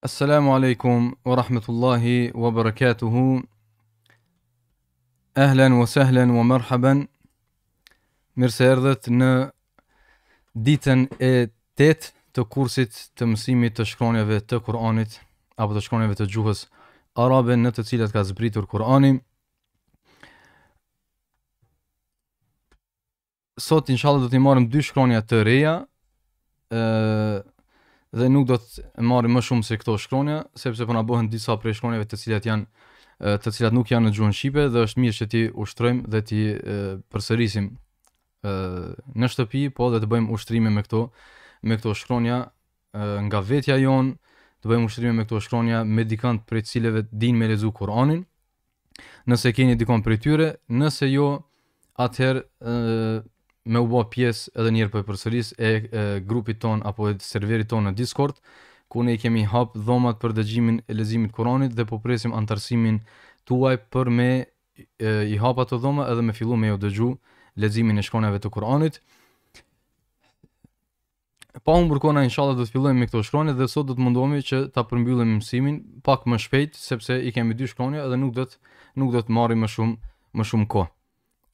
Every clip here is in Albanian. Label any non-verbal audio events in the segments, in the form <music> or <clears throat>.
Assalamu alaikum wa rahmetullahi wa barakatuhu Ahlen wa sahlen wa marhaben Mirë se erdhët në ditën e tet të kursit të mësimit të shkronjave të Kur'anit Apo të shkronjave të gjuhës arabe në të cilat ka zbritur Kur'anim Sot, inshallah, do t'i marëm dy shkronja të reja Eee dhe nuk do të marrim më shumë se këto shkronja, sepse po na bëhen disa prej shkronjave të cilat janë të cilat nuk janë në gjuhën shqipe dhe është mirë që ti ushtrojmë dhe ti përsërisim në shtëpi, po dhe të bëjmë ushtrime me këto me këto shkronja nga vetja jon, të bëjmë ushtrime me këto shkronja me dikant prej të cilëve dinë me lezu Kur'anin. Nëse keni dikon prej tyre, nëse jo, atëherë me u bë pjesë edhe një herë për përsëris e, e grupit ton apo e serverit ton në Discord, ku ne i kemi hap dhomat për dëgjimin e leximit Kuranit dhe po presim antarësimin tuaj për me e, i hap ato dhoma edhe me fillu me jo dëgju leximin e shkronjave të Kuranit. Pa unë burkona, inshallah, do të fillojmë me këto shkronja dhe sot do të mundohemi që ta përmbyllim mësimin pak më shpejt, sepse i kemi dy shkronja edhe nuk do të nuk do të marrim më shumë më shumë kohë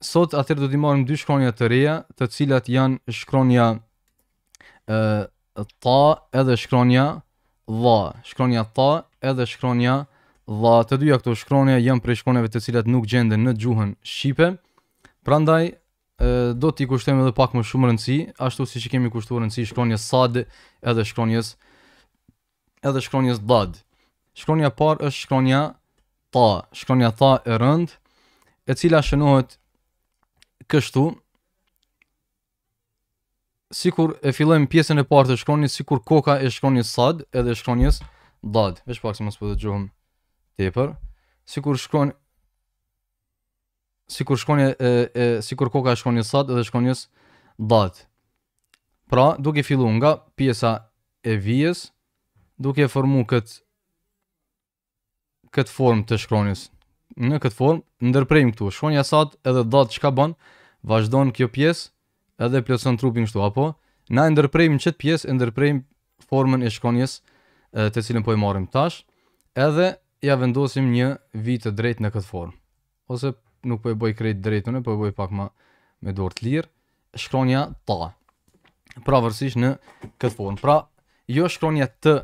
sot atër do të marrim dy shkronja të reja, të cilat janë shkronja ë ta edhe shkronja dha. Shkronja ta edhe shkronja dha. Të dyja këto shkronja janë prej shkronjave të cilat nuk gjenden në gjuhën shqipe. Prandaj do t'i kushtojmë edhe pak më shumë rëndësi, ashtu siç që kemi kushtuar rëndësi shkronjës sad edhe shkronjës edhe shkronjës dad. Shkronja parë është shkronja ta. Shkronja ta e rënd, e cila shënohet kështu, si kur e fillojmë pjesën e partë të shkronjës, si kur koka e shkronjës sad, edhe e shkronjës dad, vesh pak se mos po të gjohëm tepër, si kur shkronjë, si kur e, e, si kur koka e shkronjës sad, edhe shkronjës dad. Pra, duke fillu nga pjesa e vijës, duke e formu këtë, këtë formë të shkronjës. Në këtë formë, ndërprejmë këtu, shkronjë sad edhe dad, çka bën vazhdon kjo pjesë edhe plotson trupin kështu apo na ndërprejmë çet pjesë ndërprejmë formën e shkonjes të cilën po e marrim tash edhe ja vendosim një vit të drejtë në këtë formë ose nuk po e bëj krejt drejtën po e bëj pak më me dorë të lirë shkronja ta pra vërsisht në këtë formë pra jo shkronja të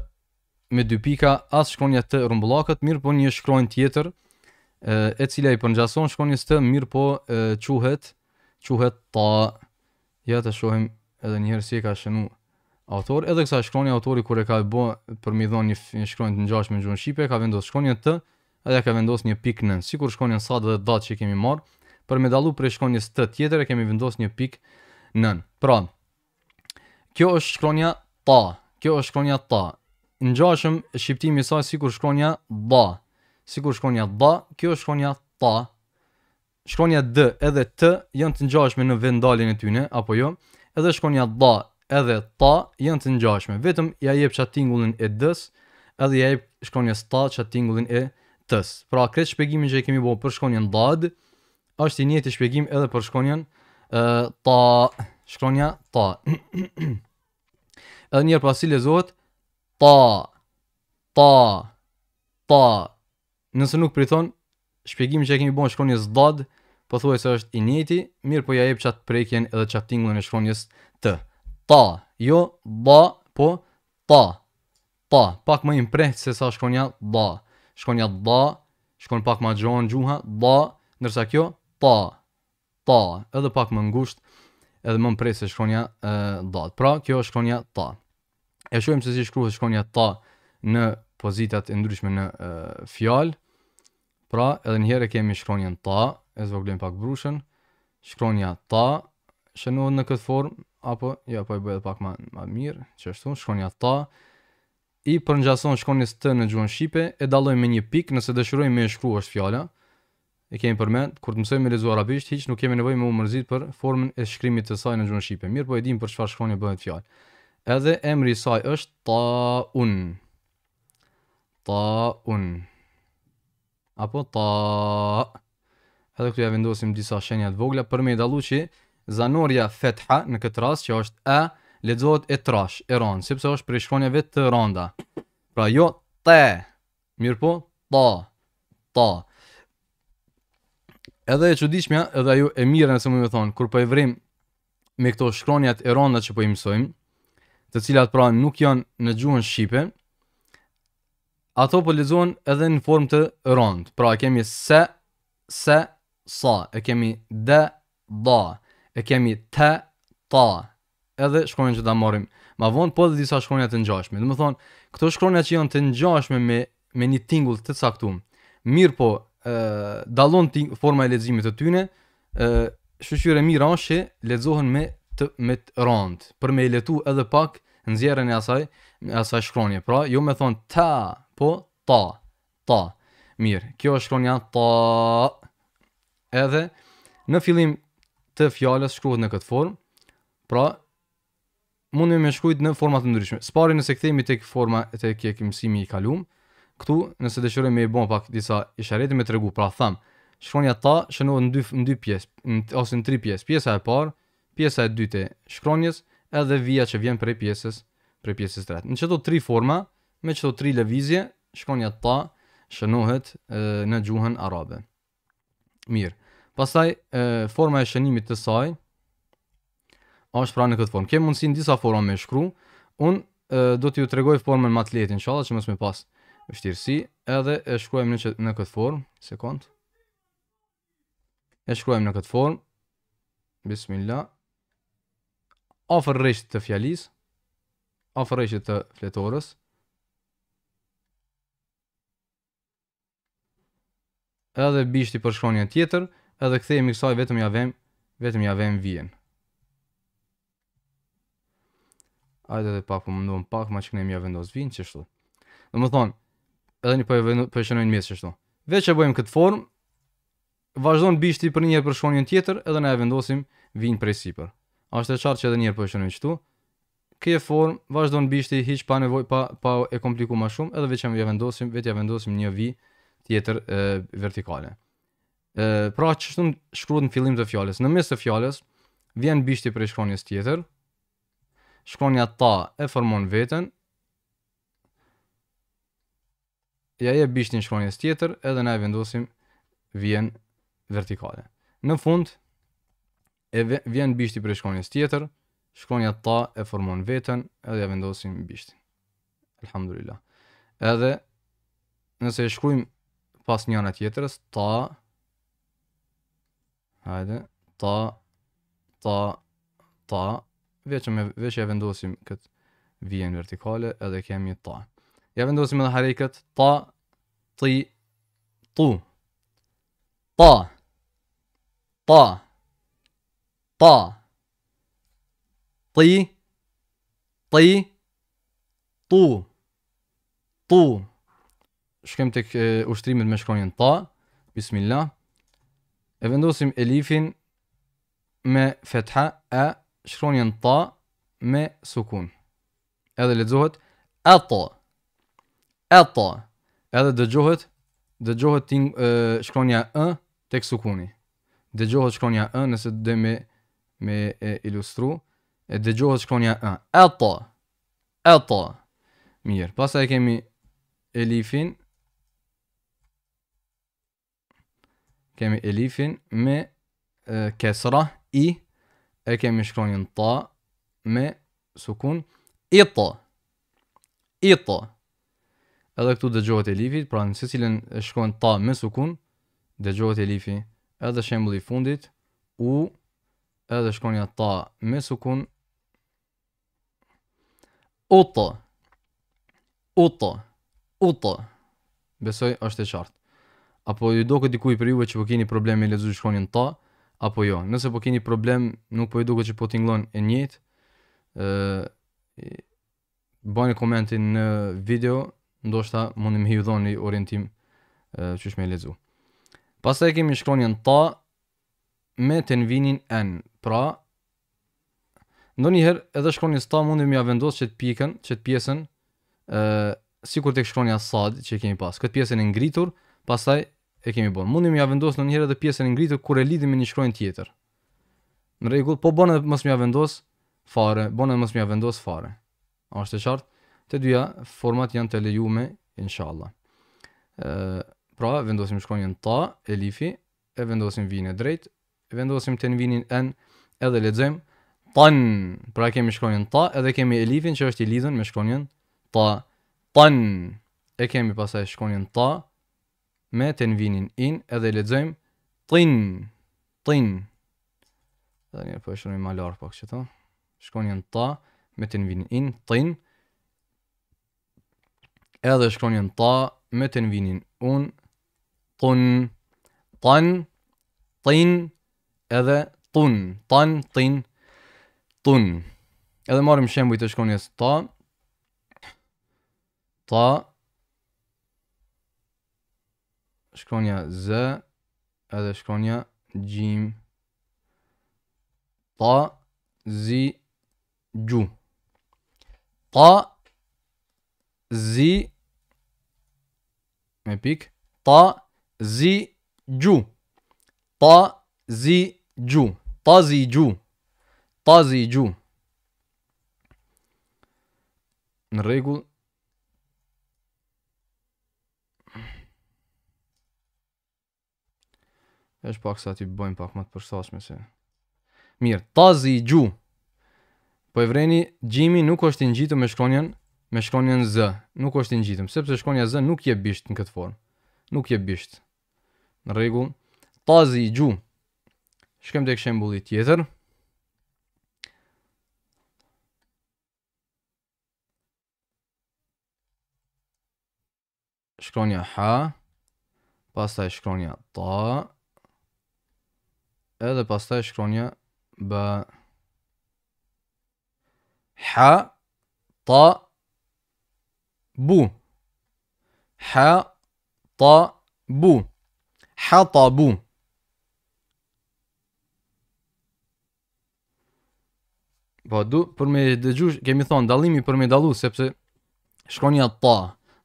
me dy pika as shkronja të rumbullakët mirë po një shkronjë tjetër e cila i përngjason shkronjës të mirë po e, quhet e, quhet ta ja të shohim edhe njëherë si e ka shënu autor edhe kësa shkronja autori kure ka bo për mi dhonë një, një shkronjë të njashme në gjunë shqipe ka vendos shkronjën të edhe ka vendos një pik nën si kur shkronjën sa dhe datë që kemi marë për me dalu për shkronjës të tjetër e kemi vendos një pik nën pra kjo është shkronja ta kjo është shkronja ta në gjashëm shqiptimi sa si kur shkronja ba si kur shkronja ba kjo është shkronja ta shkronja D edhe T janë të ngjashme në vendaljen e tyne, apo jo, edhe shkronja D edhe T janë të ngjashme, vetëm ja jep qatingullin e D-s, edhe ja jep shkronja T qatingullin e T-s. Pra, kretë shpegimin që e kemi bo për shkronjen D, është i njëtë i shpegim edhe për shkronjen ta, shkronja ta. <clears throat> edhe njërë pasi lezohet, ta, ta, ta, nëse nuk priton, shpegimi që e kemi bon shkronjes dad, po thuaj se është i njëti, mirë po ja jep qatë prekjen edhe qatë në e shkronjës të. Ta, jo, ba, po, ta, ta, pak më imprejt se sa shkronja da, shkronja da, shkron pak ma gjonë gjuha, da, nërsa kjo, ta, ta, edhe pak më ngusht, edhe më imprejt se shkronja e, da, pra kjo është shkronja ta. E shumë se si shkruhet shkronja ta në pozitat e ndryshme në fjalë, Pra, edhe njëherë kemi shkronjën ta, e zvoglim pak brushën, shkronja ta, shënohet në këtë form, apo, ja, jo, po e bëhet pak ma, më mirë, që ështu, shkronja ta, i përngjason shkronjës të në gjuhën Shqipe, e daloj me një pik, nëse dëshirojmë me shkru është fjalla, e kemi përmend, kur të mësojmë me lezu arabisht, hiç nuk kemi nevojë me u mërzit për formën e shkrimit të saj në gjuhën Shqipe, mirë po e dim për çfarë shkronje bëhet fjallë. Edhe emri saj është ta un. Ta un. Apo ta edhe këtu ja vendosim disa shenja të vogla për me dallu që zanorja fetha në këtë rast që është e lexohet e trash e rond sepse është për shkronja vetë të ronda pra jo te mirë po ta ta edhe e çuditshmja edhe ajo e mirë nëse më e thon kur po e vrim me këto shkronjat e ronda që po i mësojmë të cilat pra nuk janë në gjuhën shqipe Ato po lexohen edhe në formë të rond. Pra kemi se, se, sa, e kemi dë, da, e kemi të, ta, edhe shkronjën që da marim Ma vonë po dhe disa shkronjën të njashme. Dhe më thonë, këto shkronjën që janë të njashme me, me një tingull të caktum, mirë po, e, dalon forma e lezimit të tyne, e, shushyre mira është që ledzohen me të, me të randë, për me i letu edhe pak në zjerën e asaj, asaj shkronje. Pra, jo me thonë ta, po ta, ta. Mirë, kjo është shkronja ta edhe në fillim të fjalës shkruhet në këtë formë. Pra, mundi më shkruhet në forma të ndryshme. Spari nëse kthehemi tek forma tek e kimsimi i kaluam, këtu nëse dëshirojmë me i bëm pak disa isharete me tregu, pra tham, shkronja ta shënohet në dy në dy pjesë ose në tri pjesë. Pjesa e parë, pjesa e dytë e shkronjës, edhe vija që vjen prej pjesës, prej pjesës tretë. Në çdo tri forma, me çdo tri lëvizje, shkronja ta shënohet në gjuhën arabe mirë. Pastaj e, forma e shënimit të saj është pra në këtë formë. Kemë mundësi në disa forma me shkru, unë do t'ju tregoj formën më të letin, në që mësë me pas vështirësi, edhe e shkruajmë në, që, në këtë formë, sekundë, e shkruajmë në këtë formë, bismillah, afer të fjalis, afer të fletorës, edhe bishti për shkronjën tjetër, edhe kthehemi kësaj vetëm ja vëm, vetëm ja vëm vijen. Ai do të pak po mundon pak më shkënim ja vendos vijen çështot. Domethën, edhe një po e vendos, po e shënojmë mes çështot. Veç e bëjmë këtë formë, vazhdon bishti për një herë për shkronjën tjetër, edhe na e vendosim vijen prej sipër. Është e qartë që edhe një herë po e shënojmë çtu. Kjo formë vazhdon bishti hiç pa nevojë pa pa e komplikuar më shumë, edhe veçanërisht ja vendosim, vetja vendosim një vijë tjetër e, vertikale. Ë pra çështën shkruhet në fillim të fjalës. Në mes të fjalës vjen bishti për shkronjën tjetër. Shkronja ta e formon veten. Ja e bishtin shkronjës tjetër, edhe na e vendosim vjen vertikale. Në fund e vjen bishti për shkronjën tjetër, shkronja ta e formon veten, edhe ja vendosim bishtin. Alhamdulillah. Edhe nëse e shkruajmë pas një anë tjetrës ta hajde ta ta ta veçëm veç e vendosim kët vijen vertikale edhe kemi ta ja vendosim edhe harikët ta ti tu ta ta ta ti ti tu tu shkem tek ushtrimet me shkronjën ta, bismillah, e vendosim elifin me fetha e shkronjën ta me sukun. Edhe lexohet ato. Ato. Edhe dëgjohet dëgjohet ting e, shkronja ë tek sukuni. Dëgjohet shkronja ë nëse do me me e ilustru, e dëgjohet shkronja ë. Ato. Ato. Mirë, pasaj kemi elifin kemi elifin me kesra, i, e kemi shkronjën ta me sukun, i ta, i ta. Edhe këtu dëgjohet elifit, pra nësisilin e shkronjën ta me sukun, dëgjohet elifi, edhe shemblë i fundit, u, edhe shkronjën ta me sukun, u ta, u ta, u ta. Besoj është e qartë apo ju do këtë dikuj për juve që po keni problem me lezu shkonin ta, apo jo. Nëse po keni problem, nuk po ju duket që po t'inglon e njët, bani komentin në video, ndoshta mundi më hiu dhoni orientim që shme lezu. Pasta e kemi shkronjën ta me të nvinin n, pra, ndo edhe shkronjën ta mundi më ja vendos qëtë pikën, qëtë pjesën, si kur të kshkronja sad që kemi pas, këtë pjesën e ngritur, pastaj e kemi bën. Mundim ja vendos në një herë të pjesën e ngritur kur e lidhim me një shkronjë tjetër. Në rregull, po bën edhe mos më ja vendos fare, bën edhe mos më ja vendos fare. Është e qartë? Të dyja format janë të lejuara inshallah. Ëh, pra vendosim shkronjën ta, elifi, e vendosim vinë e drejt, e vendosim të në vinin n, edhe lexojmë tan. Pra kemi shkronjën ta edhe kemi elifin që është i lidhur me shkronjën ta. Tan. E kemi pasaj shkronjën ta, me tenvinin in edhe i tin, tin. Dhe një po e i malarë pak që ta. Shkon jenë ta me të vinin in, tin. Edhe shkon jenë ta me të vinin un, tun, tan, tin, edhe tun, tan, tin, tun. Edhe marim shembu i të shkon ta, ta shkronja Z edhe shkronja Gjim Ta Zi Gju Ta Zi Me pik Ta Zi Gju Ta Zi Gju Ta Zi Gju Ta Zi Gju Në regullë është pak sa ti bëjmë pak më të përshtatshme se. Mirë, tazi i gju. Po e vreni, gjimi nuk është i ngjitur me shkronjën me shkronjën z. Nuk është i ngjitur, sepse shkronja z nuk je bisht në këtë formë. Nuk je bisht. Në rregull, tazi i gju. Shkem tek shembulli tjetër. shkronja ha, pastaj shkronja ta, edhe pas taj shkronja b ha ta bu ha ta bu ha ta bu Po du, për me dëgju, kemi thonë dalimi për me dalu, sepse shkronja ta,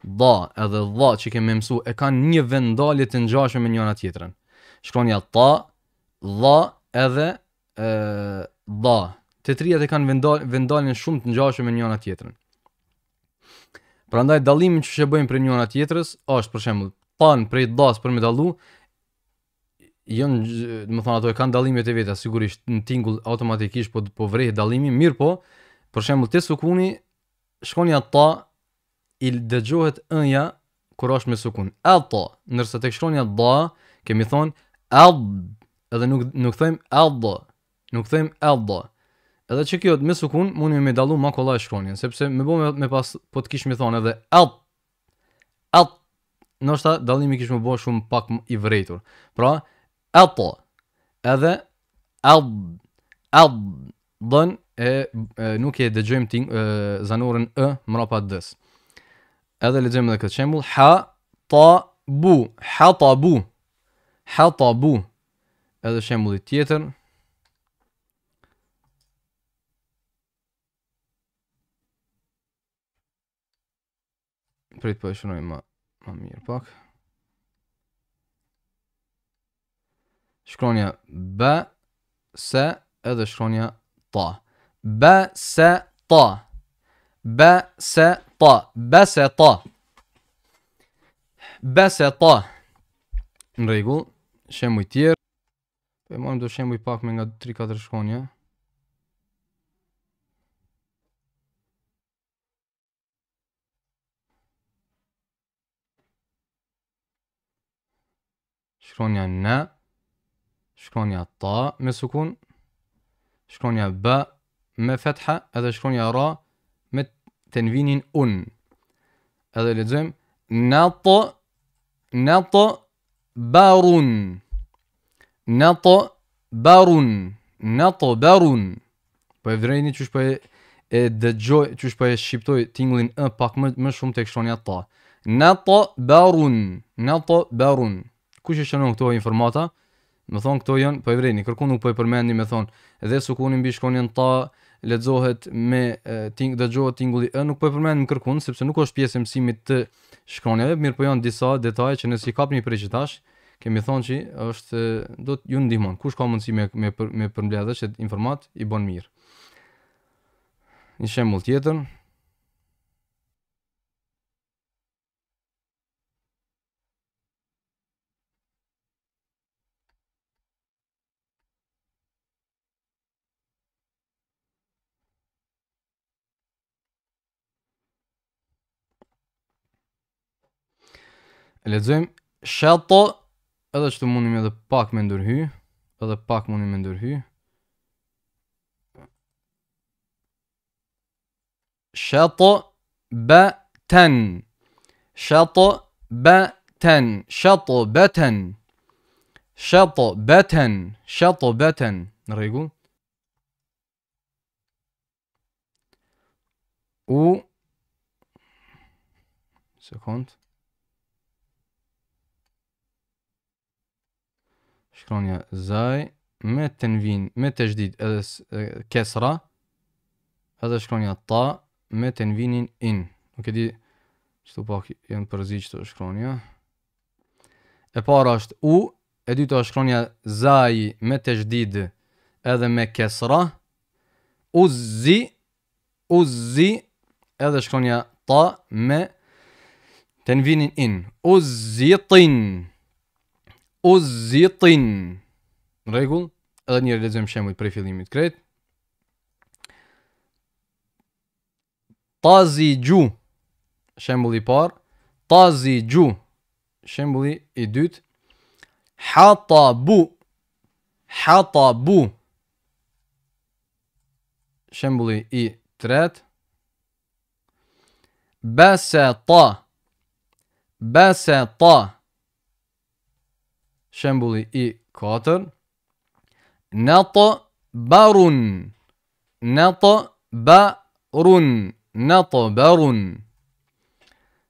da edhe dha që kemi mësu e ka një vendalje të njashme me njëna tjetërën. Shkronja ta, dha edhe e, dha. Të e kanë vendal, vendalin shumë të njashë me njëna tjetërën. Pra ndaj dalimin që që bëjmë për njëna tjetërës, është për shemë tanë prej dhasë për me dalu, jën, më thonë ato e kanë dalimit e veta, sigurisht në tingull automatikisht po, po vrejë dalimin, mirë po, për shemë të sukuni, shkonja ta, i dëgjohet ënja, kur është me sukun, e ta, nërse të kështonja da, kemi thonë, e edhe nuk nuk them ad nuk them ad edhe që kjo me sukun mundi me dallu ma kollaj shkronjen sepse me bome me pas po të kish më thonë edhe ad nështë ta dallimi kish më bo shumë pak i vërtetur pra ad edhe ad ad dhan e, e nuk e dëgjojmë ting e, zanurën e mrapa ds edhe lexojm dhe këtë shembull ha ta bu ha ta bu ha ta bu edhe shembulli tjetër Prit për po e shënoj ma, ma mirë pak Shkronja B, S edhe shkronja TA B, S, TA B, S, TA B, S, TA B, S, TA Në regull, shemë i tjerë po mund do shënojmë pak me nga 3 4 shkronja shkronja na shkronja ta me sukun shkronja ba me fatha Edhe shkronja ra me tanwinin un a do lexojm nat nat barun në barun, në barun. Po e vrejni që shpo e, e dëgjoj, që shpo e shqiptoj tinglin e pak më, më shumë të ekshoni ata. Në të barun, në të barun. Kush e shënon këto informata? Më thonë këto janë, po e vrejni, kërku nuk po e përmendi me thonë, edhe su kunin bishkoni në ta, ledzohet me ting, dëgjohet tingulli e nuk po e përmendi më kërkun, sepse nuk është pjesë mësimit të shkronjave, mirë po janë disa detaje që nësi kap një prej qëtash, kemi thonë që është do të ju ndihmon. Kush ka mundësi me me për, me përmbledhë që informat i bën mirë. Një shembull tjetër. Lexojmë Shato Edhe që të mundim edhe pak me ndërhy Edhe pak mundim me ndërhy Shëto Bë ten Shëto Bë ten Shëto Bë ten Shëto Bë ten Bë ten Në regu U Sekundë shkronja zaj me të nvin me të gjdit edhe kesra edhe shkronja ta me të nvinin in më këti qëtu pak jenë përzi qëtu shkronja e para është u e dyta është shkronja zaj me të gjdit edhe me kesra u zi u zi edhe shkronja ta me të nvinin in u zi tin uzitin. Regull, edhe një redizem shemull prej fillimit kret. Tazi gju, shembulli par. Tazi gju, shembulli i dytë. Hata bu, Shembulli i tret. Bese ta, Shembulli i 4 nat barun nat barun nat barun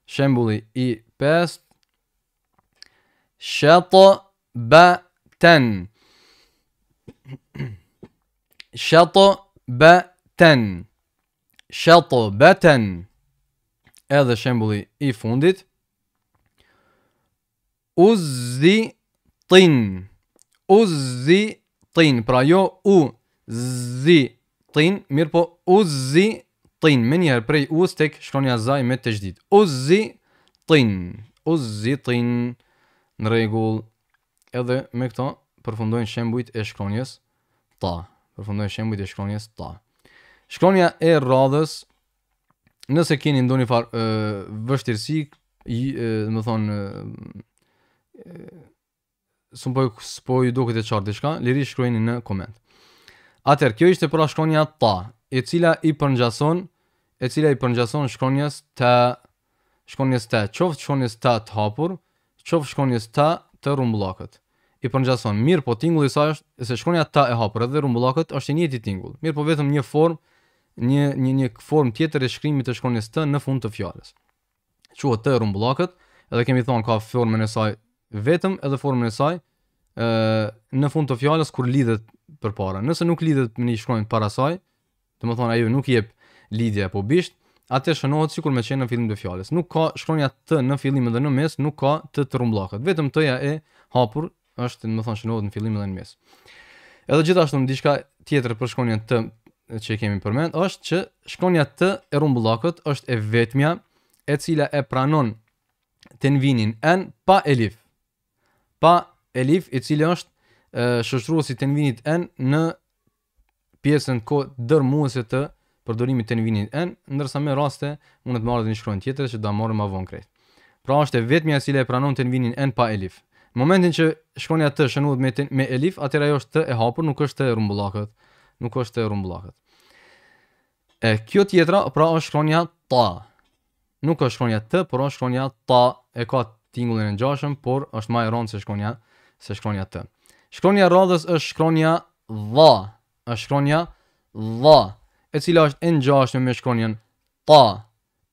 Shembulli i 5 shat batan shat batan shat batan Edhe shembulli i fundit uz tin uzi tin pra jo u zi tin mirë po uzi tin me njëherë prej u stek shkronja zaj me të gjdit uzi tin uzi tin në rregull edhe me këto përfundojnë shembujt e shkronjes ta përfundojnë shembujt e shkronjes ta shkronja e radhës nëse keni ndonjë farë vështirësi do të thonë Së më pojë së pojë duke të qartë të Liri shkrujni në koment Atër, kjo ishte pra shkronja ta E cila i përngjason E cila i përngjason shkronjes ta Shkronjes ta Qoft shkronjes ta të hapur Qoft shkronjes ta të rumbullakët I përngjason Mirë po tingull i sa është E se shkronja ta e hapur edhe rumbullakët është një ti tingull Mirë po vetëm një form Një, një, një form tjetër e shkrimit të shkronjes ta në fund të fjales Quat të rumbullakët Edhe kemi thonë ka formën e saj vetëm edhe formën e saj ë në fund të fjalës kur lidhet përpara. Nëse nuk lidhet me një shkronjë para saj, do të thonë ajo nuk jep lidhje apo bisht, atë shënohet sikur më qenë në fillim të fjalës. Nuk ka shkronja t në fillim dhe në mes, nuk ka t të rrumbllokut. Vetëm t-ja e hapur është do të thonë shënohet në fillim dhe në mes. Edhe gjithashtu në diçka tjetër për shkronjën t që e kemi përmend, është që shkronja t e rrumbllokut është e vetmja e cila e pranon tenvinin n pa elif pa Elif i cili është e, të nvinit N në pjesën ko dërmuese të përdorimit të nvinit N, ndërsa me raste mund të marrë dhe një shkronjë tjetër që da marrë më vonë krejt. Pra është e vetëmi asile e pranon të nvinin N pa Elif. Në momentin që shkronja të shënohet me, me Elif, atër ajo është të e hapur, nuk është të rumbullakët. Nuk është e rrumbullakët E, kjo tjetra, pra është shkronja ta. Nuk është shkronja të, por është shkronja ta. E ka tingullin e ngjashëm, por është më e rëndë se shkronja se shkronja të. Shkronja radhës është shkronja dha, është shkronja dha, e cila është e ngjashme me shkronjen ta,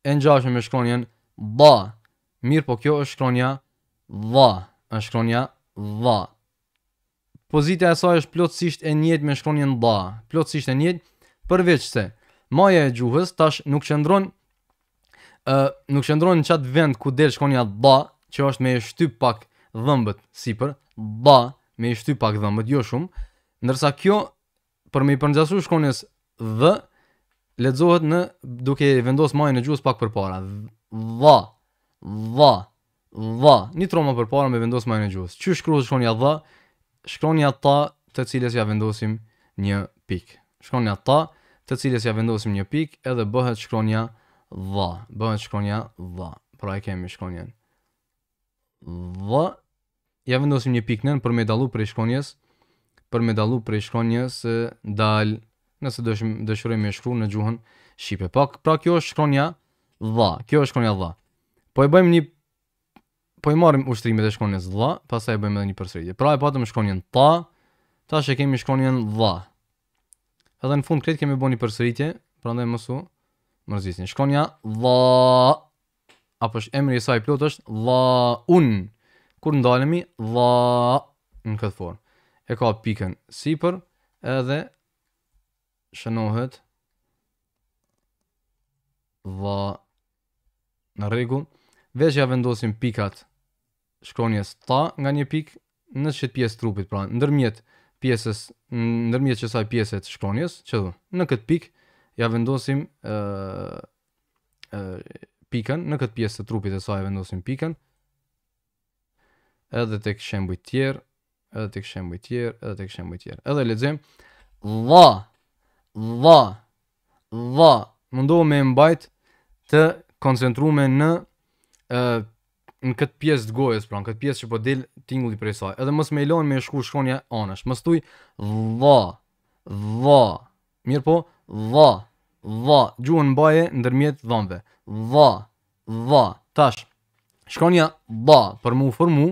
e ngjashme me shkronjen ba. Mirë, po kjo është shkronja dha, është shkronja dha. Pozita e saj është plotësisht e njëjtë me shkronjen dha, plotësisht e njëjtë, përveç se maja e gjuhës tash nuk qëndron ë uh, nuk qëndron në çat vend ku del shkronja dha, që është me e shtyp pak dhëmbët sipër, ba, me e shtyp pak dhëmbët jo shumë, ndërsa kjo për me i përngjasu shkonjes dhe ledzohet në duke vendos majën e gjuhës pak për para. Dha, dha, dha, një troma për para me vendos majën e gjuhës. Që shkru shkonja dha, shkonja ta të cilës ja vendosim një pik. shkonja ta të cilës ja vendosim një pik edhe bëhet shkronja dha, bëhet shkronja dha. Pra e kemi shkronjen dhe ja vendosim një pikë nën për me dalu për i shkronjes, për me dalu për i shkronjes dal, nëse dëshim, dëshurim me shkru në gjuhën Shqipe. Pa, pra kjo është shkronja dha, kjo është shkronja dha. Po e bëjmë një, po e marim ushtrimet e shkronjes dha, pastaj e bëjmë edhe një përsëritje. Pra e patëm shkronjën ta, ta e kemi shkronjën dha. Edhe në fund kret kemi bënë një përsëritje, pra ndaj mësu, mërzisin. Shkronja dha apo është emri i saj plot është dha un kur ndalemi dha në këtë formë e ka pikën sipër edhe shënohet dha në rregull veç ja vendosim pikat shkronjes ta nga një pik në çet pjesë trupit pra ndërmjet pjesës ndërmjet çesaj pjesës të shkronjes në këtë pikë ja vendosim ë uh, pikën, në këtë pjesë të trupit e saj vendosim pikën, edhe të këshembuj tjerë, edhe të këshembuj tjerë, edhe të këshembuj tjerë. Edhe lexojmë dha, dha, dha, mundohë me mbajt të koncentrume në ë në këtë pjesë të gojës, pra në këtë pjesë që po del tingulli prej saj. Edhe mos me lënë me shku shkonja anash. Mos thuj dha, dha. Mirë po, dha dha, gjuhën mbaje ndërmjet dhëmve. Dha, dha, tash. Shkonja dha për mu formu,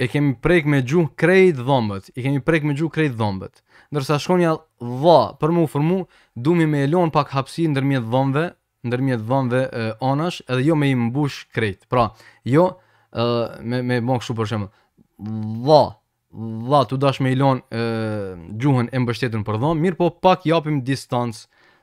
e kemi prejk me gjuhë krejt dhëmbët. E kemi prejk me gjuhë krejt dhëmbët. Ndërsa shkonja dha për mu formu, du mi me elon pak hapsi ndërmjet dhëmve, ndërmjet dhëmve anash, edhe jo me i mbush krejt. Pra, jo e, me, me bon kështu për shemë. Dha, dha, tu dash me elon e, gjuhën e mbështetën për dhëmbë, mirë po pak japim distancë.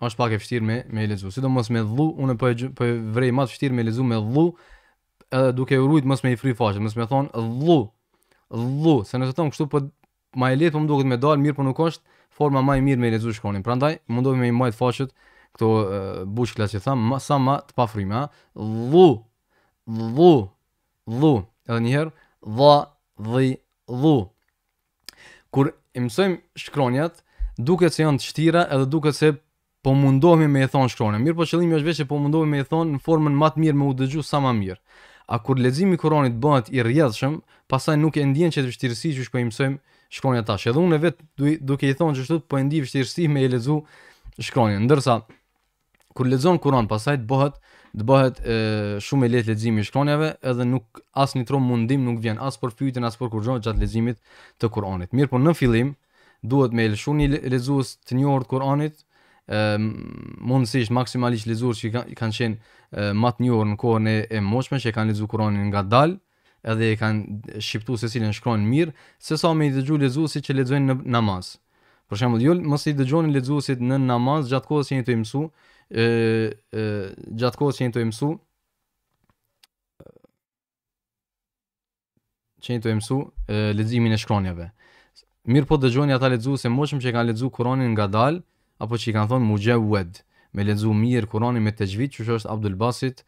është pak e vështirë me me lezu. Sidomos me dhu, unë po po vrej më të vështirë me lezu me dhu, edhe duke urujt mos me i fry faqen, mos me thon dhu. Dhu, se nëse thon kështu po më e lehtë po më duket me dal, mirë po nuk është forma më e mirë me lezu shkronin. Prandaj mundoj me i majt faqet këto klas që tham, sa më të pa frymë, ha. Dhu. Dhu. Dhu. Edhe një herë, dha, dhi, dhu. Kur imsojm shkronjat, duket se janë të shtira edhe duket se po mundohemi me e thon shkronën. Mirë po qëllimi është veç e po mundohemi me e thon në formën më të mirë me u dëgju sa më mirë. A kur leximi i Kuranit bëhet i rrjedhshëm, pastaj nuk e ndjen që të vështirësi që po i mësojmë shkronja tash. Edhe unë vet duke i thon çështot po e ndij vështirësi me e lexu shkronjën. Ndërsa kur lexon Kuran pastaj të bëhet të bëhet e, shumë e lehtë leximi shkronjave, edhe nuk as tro mundim nuk vjen as për fytyn as për kurrë gjatë leximit të Kuranit. Mirë po në fillim duhet me lëshuni lexues të njëjtë Kur'anit Ehm, mundësisht maksimalisht lezuar që kanë qenë matë një orë në kohën e, e moqme që kanë lezu kuronin nga dalë edhe i kanë shqiptu se në shkronë mirë, se sa me i dëgju lezuësit që lezuojnë në namaz. Për shembull, jo mos i dëgjoni lexuesit në namaz gjatë kohës që jeni të mësu, ë gjatë kohës që jeni të mësu. që jeni të mësu e, leximin e shkronjave. Mirë po dëgjoni ata lexuesë moqme që kanë lexuar Kur'anin ngadalë, apo që i kanë thonë Mujawed me lezu mirë Kur'anin me tejvid, që është Abdul Basit,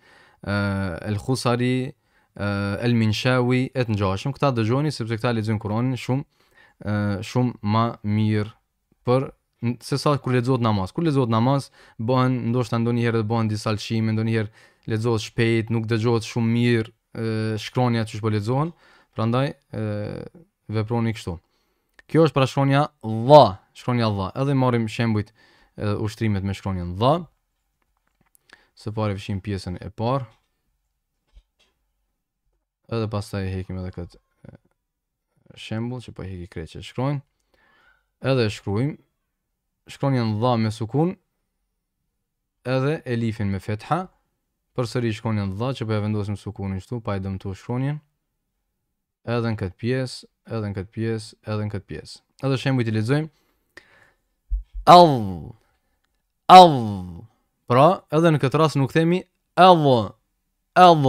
El Khusari, El Minshawi e të ngjashëm. Këta dëgjojnë sepse këta lexojnë Kur'anin shumë shumë më mirë për se sa kur lexohet namaz. Kur lexohet namaz, bëhen ndoshta ndonjëherë bëhen disa lëshime, ndonjëherë lexohet shpejt, nuk dëgjohet shumë mirë shkronjat që po lexohen. Prandaj veproni kështu. Ë Kjo është pra shkronja dha, shkronja dha. Edhe marim shembujt edhe ushtrimet me shkronjën dha. Së pari vëshim pjesën e parë. Edhe pas ta hekim edhe këtë shembul, që po i heki krejt shkronjën. Edhe shkruim, shkronjën dha me sukun, edhe e lifin me fetha, përsëri shkronjën dha, që po e vendosim sukunin këtu pa i dëmtu shkronjën edhe në këtë pjesë, edhe në këtë pjesë, edhe në këtë pjesë. Edhe shembuj të lexojmë. Av. Av. Pra, edhe në këtë rast nuk themi av. Av.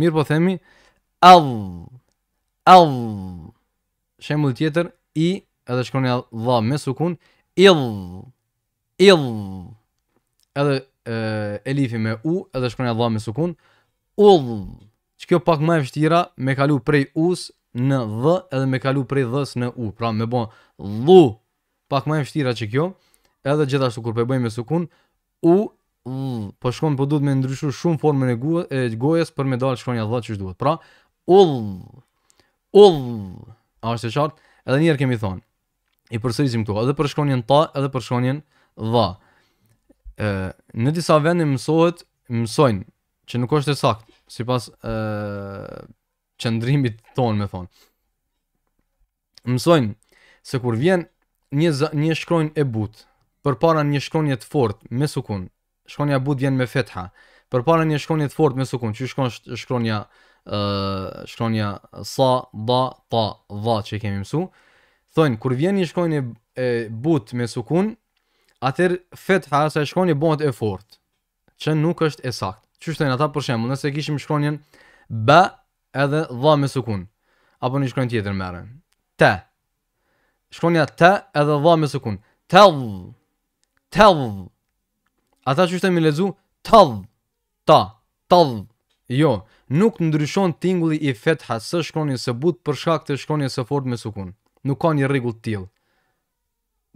Mirë po themi av. Av. Shembull tjetër i, edhe shkroni dha me sukun, ill. Ill. Edhe e, elifi me u, edhe shkroni dha me sukun, ull që kjo pak më e vështira me kalu prej us në dhe edhe me kalu prej dhës në u, pra me bon dhu, pak më e vështira që kjo, edhe gjithashtu kur pe po bëjmë me sukun, u, dh, po shkon po duhet me ndryshu shumë formën e, gojes për me dalë shkronja dhe që shduhet, pra u, u, a është e qartë, edhe njerë kemi thonë, i përsërisim këtu, edhe për shkonjen ta, edhe për shkonjen dha. në disa vende mësohet, mësojnë, që nuk është e sakt, si pas e, qëndrimit tonë, me thonë. Mësojnë se kur vjen një, zë, një shkronjë e butë, për para një shkronjë të fortë me sukun, shkronja butë vjen me fetha, për para një shkronjë të fortë me sukun, që shkronjë shkronja, e, shkronja sa, da, ta, dha që kemi mësu, thonë, kur vjen një shkronjë e butë me sukun, atër fetha, sa shkronjë bëhet e fortë, që nuk është e sakt Që është ata për shemë, nëse kishim shkronjen B edhe dha me sukun Apo një shkronjë tjetër mërë T Shkronja T edhe dha me sukun Tëll. Tëll. Ata që është tajnë me lezu tëll. Ta Tëll. Jo Nuk ndryshon tingulli i fetha Së shkronjë së but për shkak të shkronjë së fort me sukun Nuk ka një regull t'il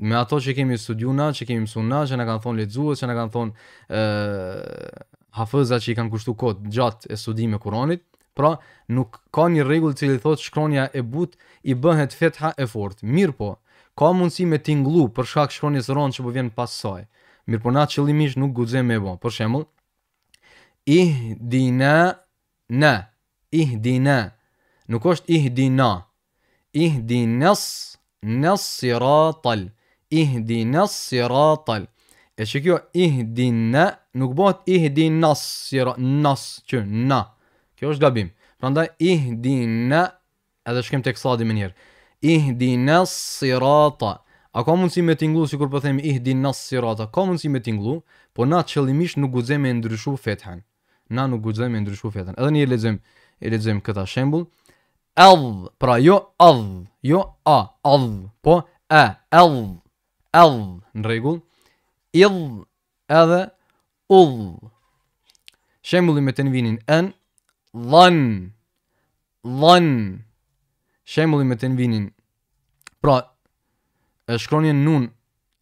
Me ato që kemi studiuna, që kemi na, Që në kanë thonë lezuës, që në kanë thonë hafëza që i kanë kushtu kod gjatë e studime Kuranit, pra nuk ka një regull që i thotë shkronja e but i bëhet fetha e fort. Mirë po, ka mundësi me t'inglu për shkak shkronjë së ronë që po vjen pas saj. Mirë po, na qëllimish nuk gudze me bo. Për shemëll, ih di në, në, ih di në, nuk është ih di na, ih di nës, nës sira tal, ih di nës sira tal. E që kjo ihdin në, nuk bëhet ihdin nas, si nas, që na. Kjo është gabim. Pra ndaj ihdin në, edhe shkem të kësadi më njerë. Ihdin në sirata. A ka mundësi me t'inglu, si kur përthemi po ihdin në sirata, ka mundësi me t'inglu, po na qëllimish nuk guzem e ndryshu fethen. Na nuk guzem e ndryshu fethen. Edhe një e lezem, e lezem këta shembul. Edh, pra jo adh, jo a, adh, po e, edh, edh, në regullë idh edhe udh. Shembulli me të nëvinin en, dhan, dhan. Shembulli me të nëvinin, pra, e shkronje nun,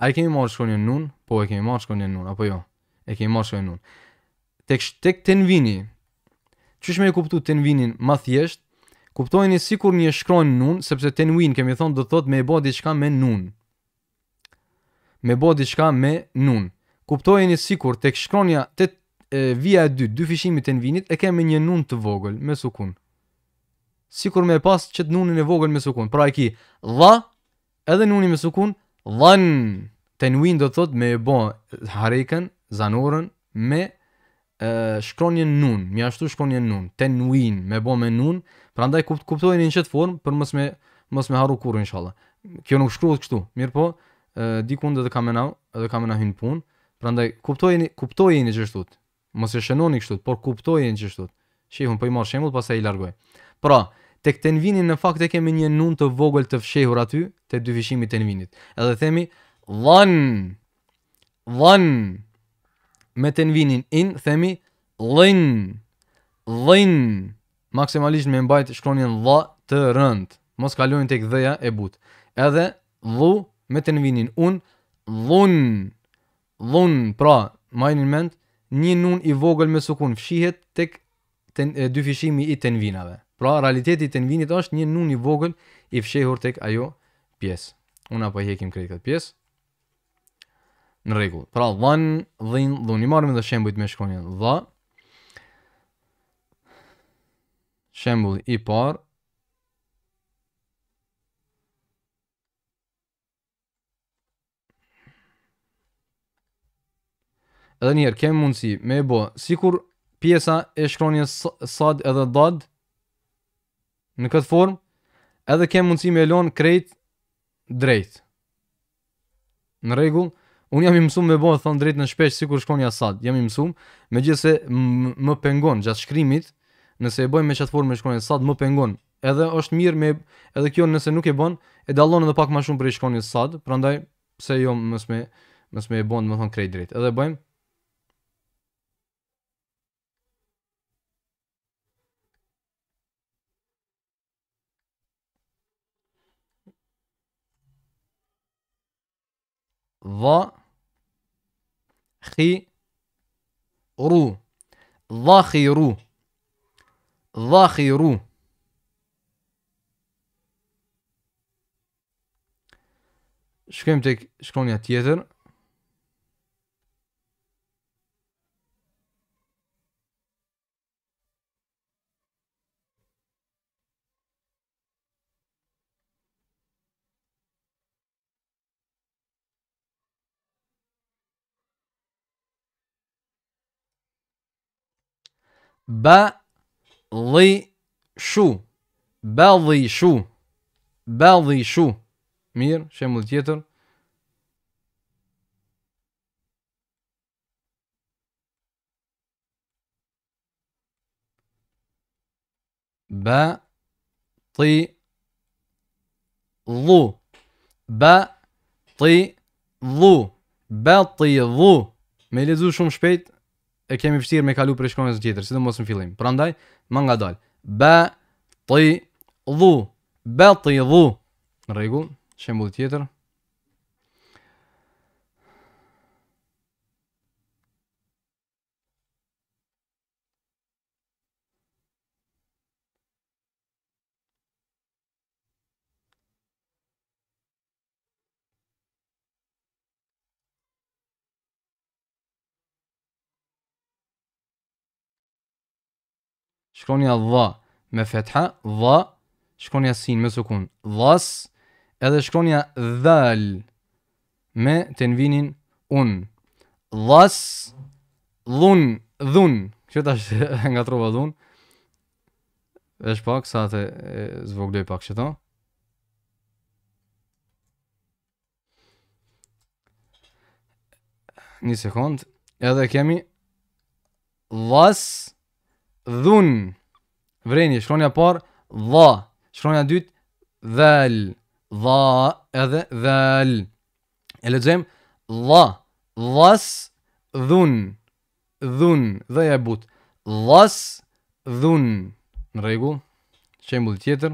a i kemi marrë shkronje nun, po e kemi marrë shkronje nun, apo jo, e kemi marrë shkronje nun. Tek, tek të nëvini, qësh me e kuptu të nëvinin ma thjesht, kuptojni si sikur një shkronë nun, sepse të kemi thonë do thotë thot me e bo diçka me nun me bo diçka me nun. Kuptojeni sikur tek shkronja te e, via e dytë, dy fishimit të nvinit e kemi një nun të vogël me sukun. Sikur me pas që të nunin e vogël me sukun. Pra e ki dha edhe nuni me sukun dhan. Tenuin do thot me bo harekën, zanurën me e, shkronjen nun, mi ashtu shkronjen nun, tenuin me bo me nun, prandaj ndaj kuptojeni në qëtë formë për mos me mos me haru kurrë inshallah. Kjo nuk shkruhet kështu, mirë po, Eh, dikund dhe kam menau, edhe kam menau pun punë. Prandaj kuptojeni, kuptojeni gjithashtu. Mos e shënoni kështu, por kuptojeni gjithashtu. Shehun po i marr shembull, pastaj i largoj. Pra, tek tenvinin në fakt e kemi një nun të vogël të fshehur aty Të dy fishimi tenvinit. Edhe themi dhan. Dhan. Me tenvinin in themi lin. Lin. Maksimalisht me mbajt shkronin dha të rënd. Mos kalojnë tek dhëja e but. Edhe dhu me të nëvinin un, dhun, dhun, pra, ma e mend, një nun i vogël me sukun, fshihet të këtë dy fishimi i të nëvinave. Pra, realiteti të nëvinit është një nun i vogël i fshihur të këtë ajo pjesë. Una po hekim këtë këtë pjesë. Në regullë. Pra, dhun, dhun, dhun, i marmë dhe shembojt me shkonjën dha. Shembojt i parë, edhe njerë kemi mundësi me e bo, sikur pjesa e shkronjës sad edhe dad, në këtë form, edhe kemi mundësi me e krejt drejt. Në regull, unë jam i mësum me bo e thonë drejt në shpesh sikur shkronja sad, jam i mësum, me gjithë se më pengon gjatë shkrimit, nëse e bojmë me qatë form me shkronja sad, më pengon. Edhe është mirë me, edhe kjo nëse nuk e bon, e dalon edhe pak ma shumë për i sad, prandaj, pse jo mësme, mësme e bon, më thonë krejt drejt. Edhe bëjmë, dha khi ru dha xii ru dha xii ru dha xii shkronja tjetër Ba Li Shu Ba Li Shu Ba Li Shu Mir Shemul tjetër Ba Ti Lu Ba Ti Lu Ba Ti Lu Me lezu shumë shpejt e kemi vështirë me kalu për shkronjës në tjetër, si të mos në fillim. Pra ndaj, ma nga dalë. Be, ti, dhu. Be, ti, dhu. Në regull, shembul tjetër. shkronja dha me fetha, dha, shkronja sin me sukun, dhas, edhe shkronja dhal me nvinin un. Dhas, dhun, dhun, kjo ta <laughs> nga trova dhun, është pak, sa të zvogdoj pak që Një sekund, edhe kemi dhas, dhas, dhun vreni shkronja par dha shkronja dyt dhal dha edhe dhal e lexojm dha dhas dhun dhun dha e but dhas dhun në rregull çembull tjetër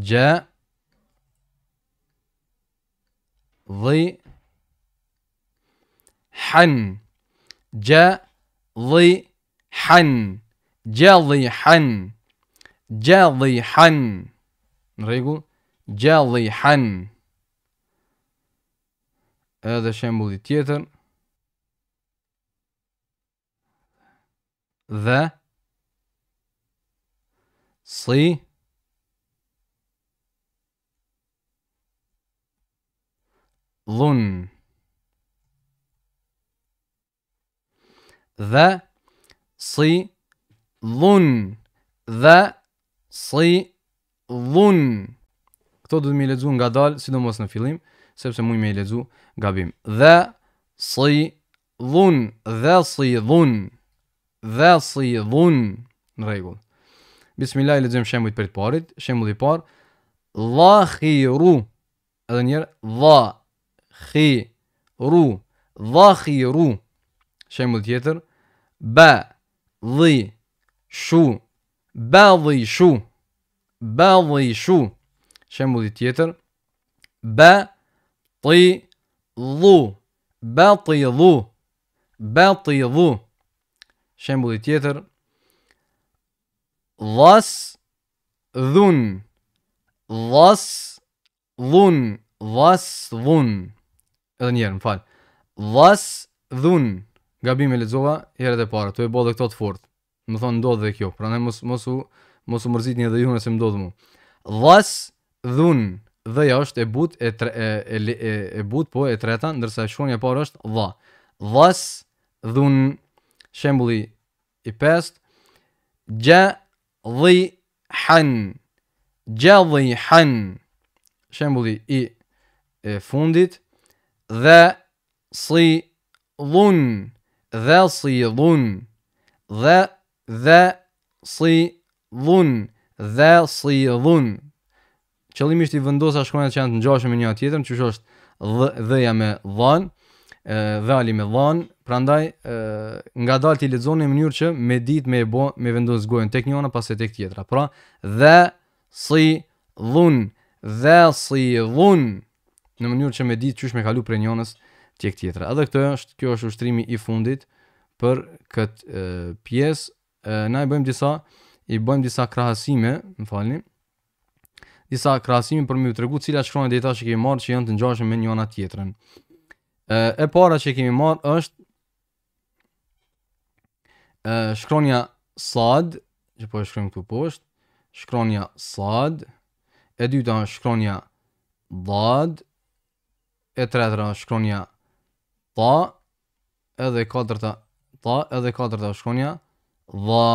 جاء ضي حن جاء ضي حن جاء جاضي حن جاء جاضي حن نريقو جاء جاضي حن هذا شامبولي تيتر ذا صي Dhun Dhe Si Dhun Dhe Si Dhun Këto du të me i ledzu nga dalë, Si do në filim Sepse mu i me i ledzu Gabim Dhe Si Dhun Dhe si Dhun Dhe si Dhun Në regull Bismillah i ledzim shemullit për të parit Shemullit par Dha khiru Edhe njerë Khiru. Dhahiru. Shembull tjetër. Ba dhi shu. Badhi shu. Badhi shu. Shembulli tjetër. Ba ti dhu. Ba ti dhu. Ba ti dhu. Shembulli tjetër. Dhas dhun. Dhas dhun. Dhas dhun. edhe njerë, më falë. Dhas dhun, gabim e lezova, herët e para. të e bodhe këto të fort. Më thonë, ndodhe dhe kjo, pra ne mos, mosu, mosu mërzit një dhe ju nëse më dodhë mu. Dhas dhun, dhe ja është e but, e, tre, e, e, e, e but, po e treta, ndërsa shonja parë është dha. Dhas dhun, shembuli i pest, Gja dhi han, Gja dhi han, shembuli i e fundit, dhe si dhun, dhe si dhun, dhe dhe si dhun, dhe si dhun. Qëllimi është i vendosa shkronjat që janë të ngjashme me njëra tjetrën, që është dh me dhan ë dhali me dhan prandaj ngadalë ti lexoni në mënyrë që me ditë me e bo, me vendos gojën tek njëra pas e tek tjetra. Pra, dhe si dhun, dhe si dhun në mënyrë që me ditë qysh me kalu prej njënës tjek tjetra. Edhe këtë është, kjo është ushtrimi i fundit për këtë pjesë. Na i bëjmë disa, i bëjmë disa krahasime, më falni, disa krahasime për më të regu cila shkronë e që kemi marë që janë të ngjashme me njëna tjetrën. E, e para që kemi marë është e, shkronja sad, që po e shkronjë këtu poshtë, shkronja sad, e dyta shkronja dad, e tretra shkronja ta, edhe katërta ta, edhe katërta shkronja dha.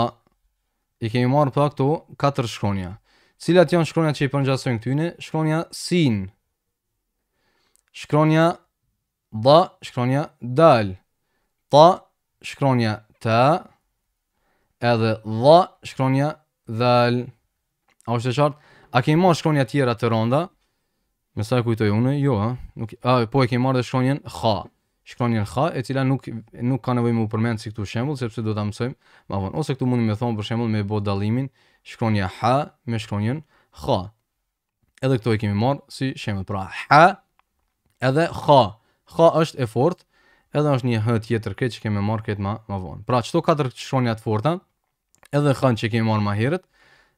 I kemi marrë pra këtu katër shkronja. Cilat janë shkronja që i përngjasojnë këtyne? Shkronja sin, shkronja dha, shkronja dal, ta, shkronja ta, edhe dha, shkronja dal. A është e qartë? A kemi marrë shkronja tjera të ronda? Me sa kujtoj unë, jo, ha? nuk, a, po e kemi marrë dhe shkronjen kha, shkronjen kha, e cila nuk, nuk ka nevoj më përmendë si këtu shembull, sepse do të amësojmë, ma vonë, ose këtu mundi me thonë për shembull me bo dalimin, shkronja ha me shkronjen kha. Edhe këto e kemi marrë si shembul, pra ha, edhe kha, kha është e fort, edhe është një hët tjetër këtë që kemi marrë këtë ma, vonë. Pra, qëto katër të forta, edhe kha që kemi marrë ma herët,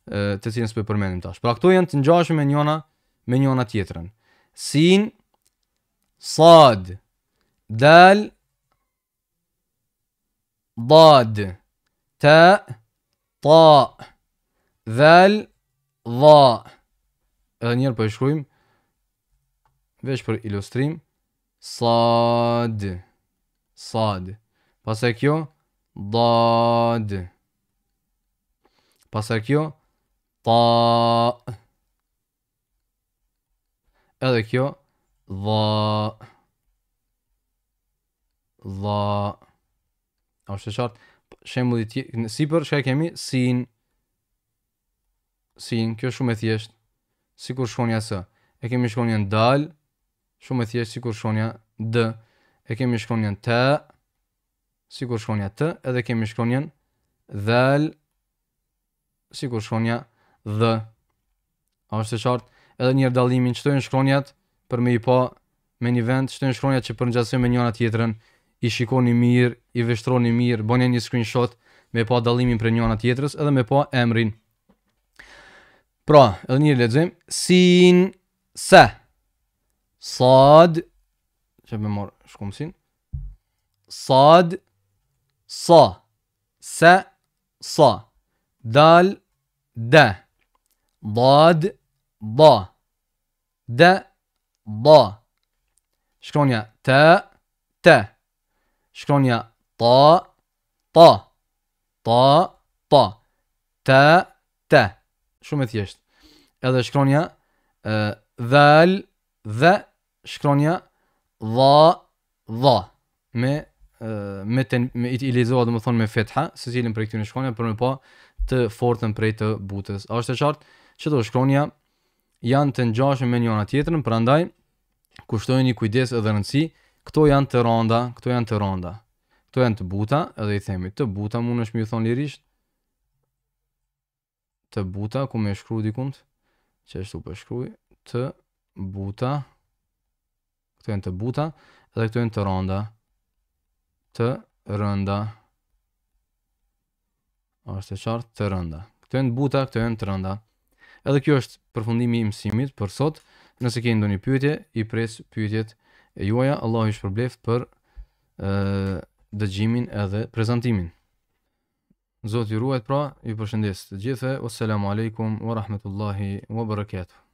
të cilën së përmendim tash. Pra, këto janë të ngjashme me njona me një anë Sin sad dal dad ta ta dal dha edhe njerë për po e vesh për ilustrim sad sad pas e kjo dad pas e kjo ta edhe kjo dha dha a është të qartë shemulli tjetë në sipër që kemi sin sin kjo shumë e thjesht si kur shonja së e kemi shonja dal shumë e thjesht si kur shonja d e kemi shonja t të si kur shonja të edhe kemi shonja dhal si kur shonja dhe a është të qartë edhe njëherë dallimin çto shkronjat për më i pa me një vend çto shkronjat që për ngjashëm me njëra tjetrën i shikoni mirë i vështroni mirë bëni një screenshot me pa dallimin për njëra tjetrës edhe me pa emrin pra edhe një ledzim, sin sa sad me më mor shkumsin sad sa sa sa dal da dad ba da ba shkronja të të shkronja ta ta ta ta të të shumë e thjesht edhe shkronja dhal dhe shkronja dha dha me me ten, me i lezoa do të thon me fetha se cilin prej këtyre shkronja për më pa të fortën prej të butës është e qartë çdo shkronja janë të ngjashme me njëra tjetrën, prandaj kushtojeni kujdes edhe rëndësi. Këto janë të rënda, këto janë të rënda. Këto janë të buta, edhe i themi të buta, mund është mi thonë lirisht. Të buta, ku me shkru dikund, që është u përshkruj, të buta, këto janë të buta, edhe këto janë të rënda. Të rënda. është e qartë të rënda. Këto janë të buta, këto janë të rënda. Edhe kjo është përfundimi i mësimit për sot. Nëse keni ndonjë pyetje, i pres pyetjet e juaja. Allahu i shpërbleft për ë dëgjimin edhe prezantimin. Zoti ju ruaj pra, ju përshëndes të gjithë, Assalamu alaykum wa rahmatullahi wa barakatuh.